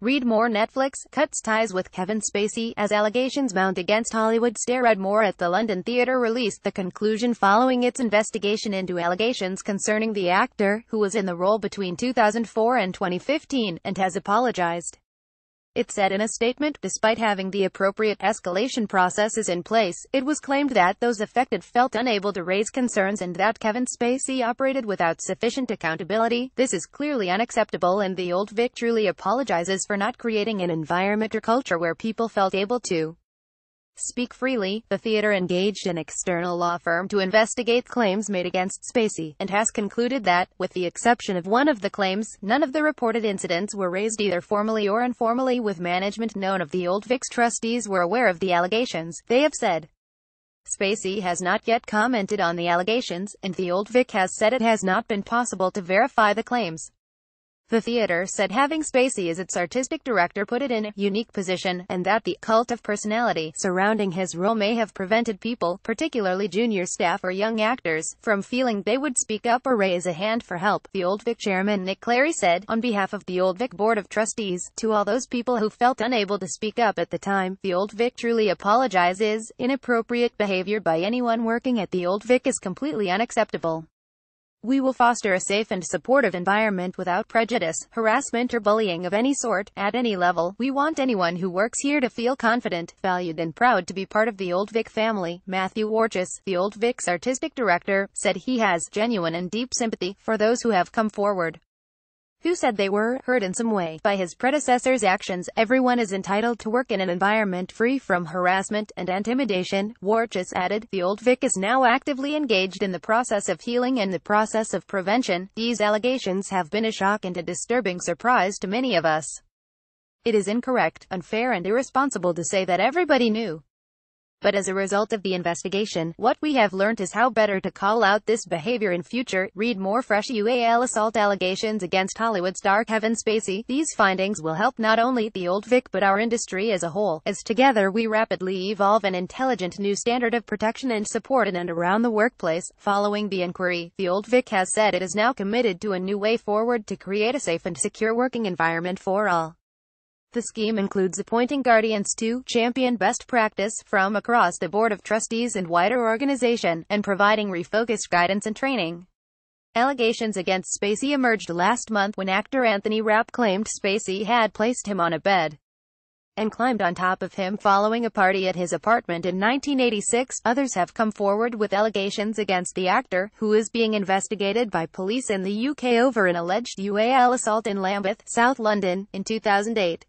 Read more Netflix cuts ties with Kevin Spacey as allegations mount against Hollywood star Ed Moore at the London Theatre released the conclusion following its investigation into allegations concerning the actor, who was in the role between 2004 and 2015, and has apologized. It said in a statement, despite having the appropriate escalation processes in place, it was claimed that those affected felt unable to raise concerns and that Kevin Spacey operated without sufficient accountability. This is clearly unacceptable and the old Vic truly apologizes for not creating an environment or culture where people felt able to Speak Freely, the theater engaged an external law firm to investigate claims made against Spacey, and has concluded that, with the exception of one of the claims, none of the reported incidents were raised either formally or informally with management known of the Old Vic trustees were aware of the allegations, they have said. Spacey has not yet commented on the allegations, and the Old Vic has said it has not been possible to verify the claims. The theater said having Spacey as its artistic director put it in a unique position, and that the cult of personality surrounding his role may have prevented people, particularly junior staff or young actors, from feeling they would speak up or raise a hand for help, the Old Vic chairman Nick Clary said, on behalf of the Old Vic Board of Trustees, to all those people who felt unable to speak up at the time, the Old Vic truly apologizes, inappropriate behavior by anyone working at the Old Vic is completely unacceptable. We will foster a safe and supportive environment without prejudice, harassment or bullying of any sort, at any level. We want anyone who works here to feel confident, valued and proud to be part of the Old Vic family. Matthew Orchis, the Old Vic's artistic director, said he has genuine and deep sympathy for those who have come forward who said they were hurt in some way by his predecessor's actions. Everyone is entitled to work in an environment free from harassment and intimidation, Warchus added. The old Vic is now actively engaged in the process of healing and the process of prevention. These allegations have been a shock and a disturbing surprise to many of us. It is incorrect, unfair and irresponsible to say that everybody knew. But as a result of the investigation, what we have learnt is how better to call out this behavior in future. Read more fresh UAL assault allegations against Hollywood star Kevin Spacey. These findings will help not only the old Vic but our industry as a whole, as together we rapidly evolve an intelligent new standard of protection and support in and around the workplace. Following the inquiry, the old Vic has said it is now committed to a new way forward to create a safe and secure working environment for all. The scheme includes appointing guardians to champion best practice from across the Board of Trustees and wider organization, and providing refocused guidance and training. Allegations against Spacey emerged last month when actor Anthony Rapp claimed Spacey had placed him on a bed and climbed on top of him following a party at his apartment in 1986. Others have come forward with allegations against the actor, who is being investigated by police in the UK over an alleged UAL assault in Lambeth, South London, in 2008.